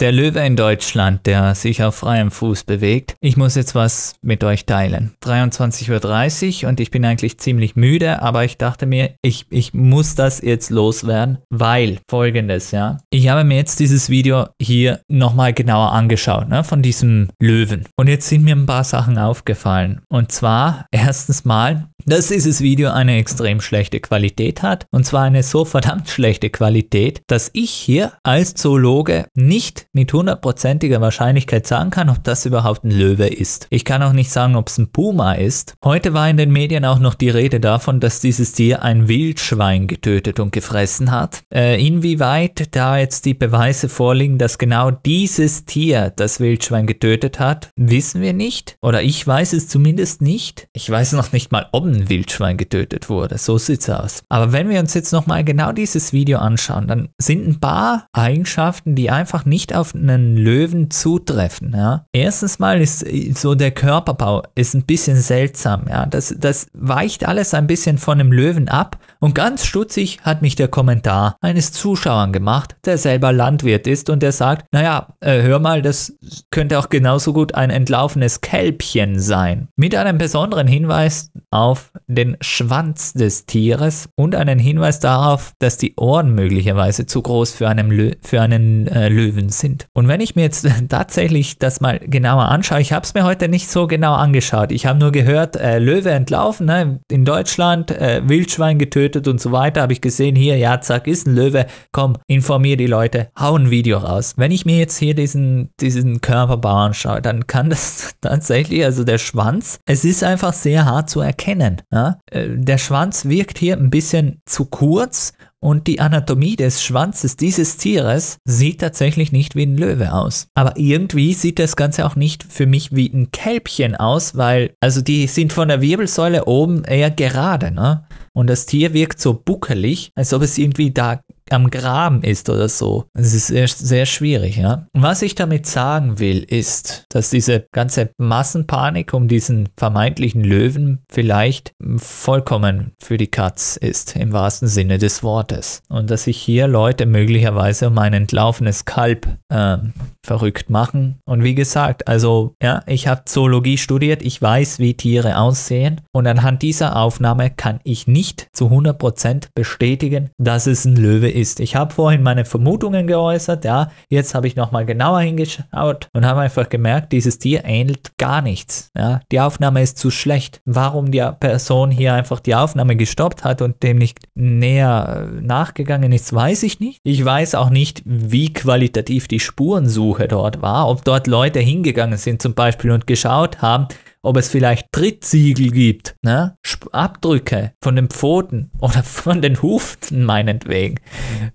Der Löwe in Deutschland, der sich auf freiem Fuß bewegt. Ich muss jetzt was mit euch teilen. 23.30 Uhr und ich bin eigentlich ziemlich müde, aber ich dachte mir, ich, ich muss das jetzt loswerden, weil folgendes, ja. Ich habe mir jetzt dieses Video hier nochmal genauer angeschaut, ne, von diesem Löwen. Und jetzt sind mir ein paar Sachen aufgefallen. Und zwar, erstens mal, dass dieses Video eine extrem schlechte Qualität hat. Und zwar eine so verdammt schlechte Qualität, dass ich hier als Zoologe nicht mit hundertprozentiger Wahrscheinlichkeit sagen kann, ob das überhaupt ein Löwe ist. Ich kann auch nicht sagen, ob es ein Puma ist. Heute war in den Medien auch noch die Rede davon, dass dieses Tier ein Wildschwein getötet und gefressen hat. Äh, inwieweit da jetzt die Beweise vorliegen, dass genau dieses Tier das Wildschwein getötet hat, wissen wir nicht. Oder ich weiß es zumindest nicht. Ich weiß noch nicht mal, ob ein Wildschwein getötet wurde. So sieht's aus. Aber wenn wir uns jetzt nochmal genau dieses Video anschauen, dann sind ein paar Eigenschaften, die einfach nicht auf einen Löwen zutreffen. Ja. Erstens mal ist äh, so der Körperbau ist ein bisschen seltsam. Ja. Das, das weicht alles ein bisschen von einem Löwen ab. Und ganz stutzig hat mich der Kommentar eines Zuschauern gemacht, der selber Landwirt ist und der sagt, naja, äh, hör mal, das könnte auch genauso gut ein entlaufenes Kälbchen sein. Mit einem besonderen Hinweis auf auf den Schwanz des Tieres und einen Hinweis darauf, dass die Ohren möglicherweise zu groß für, Lö für einen äh, Löwen sind. Und wenn ich mir jetzt tatsächlich das mal genauer anschaue, ich habe es mir heute nicht so genau angeschaut. Ich habe nur gehört, äh, Löwe entlaufen, ne? in Deutschland, äh, Wildschwein getötet und so weiter. Habe ich gesehen, hier, ja, zack, ist ein Löwe. Komm, informier die Leute, hau ein Video raus. Wenn ich mir jetzt hier diesen, diesen Körperbau anschaue, dann kann das tatsächlich, also der Schwanz, es ist einfach sehr hart zu erkennen erkennen. Ja? Äh, der Schwanz wirkt hier ein bisschen zu kurz und die Anatomie des Schwanzes dieses Tieres sieht tatsächlich nicht wie ein Löwe aus. Aber irgendwie sieht das Ganze auch nicht für mich wie ein Kälbchen aus, weil, also die sind von der Wirbelsäule oben eher gerade, ne? Und das Tier wirkt so buckelig, als ob es irgendwie da am Graben ist oder so. Es ist sehr, sehr schwierig, ja. was ich damit sagen will, ist, dass diese ganze Massenpanik um diesen vermeintlichen Löwen vielleicht vollkommen für die Katz ist, im wahrsten Sinne des Wortes. Und dass sich hier Leute möglicherweise um ein entlaufenes Kalb äh, verrückt machen. Und wie gesagt, also ja, ich habe Zoologie studiert, ich weiß, wie Tiere aussehen. Und anhand dieser Aufnahme kann ich nicht zu 100% bestätigen, dass es ein Löwe ist ist. Ich habe vorhin meine Vermutungen geäußert, ja, jetzt habe ich nochmal genauer hingeschaut und habe einfach gemerkt, dieses Tier ähnelt gar nichts. Ja. Die Aufnahme ist zu schlecht. Warum die Person hier einfach die Aufnahme gestoppt hat und dem nicht näher äh, nachgegangen ist, weiß ich nicht. Ich weiß auch nicht, wie qualitativ die Spurensuche dort war, ob dort Leute hingegangen sind zum Beispiel und geschaut haben, ob es vielleicht Trittsiegel gibt, ne? Abdrücke von den Pfoten oder von den Huften meinetwegen,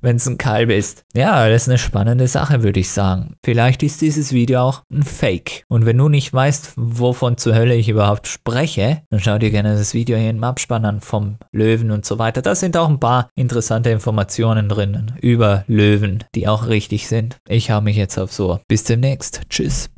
wenn es ein Kalb ist. Ja, das ist eine spannende Sache, würde ich sagen. Vielleicht ist dieses Video auch ein Fake. Und wenn du nicht weißt, wovon zur Hölle ich überhaupt spreche, dann schau dir gerne das Video hier im Abspann an vom Löwen und so weiter. Da sind auch ein paar interessante Informationen drinnen über Löwen, die auch richtig sind. Ich habe mich jetzt auf so. Bis demnächst. Tschüss.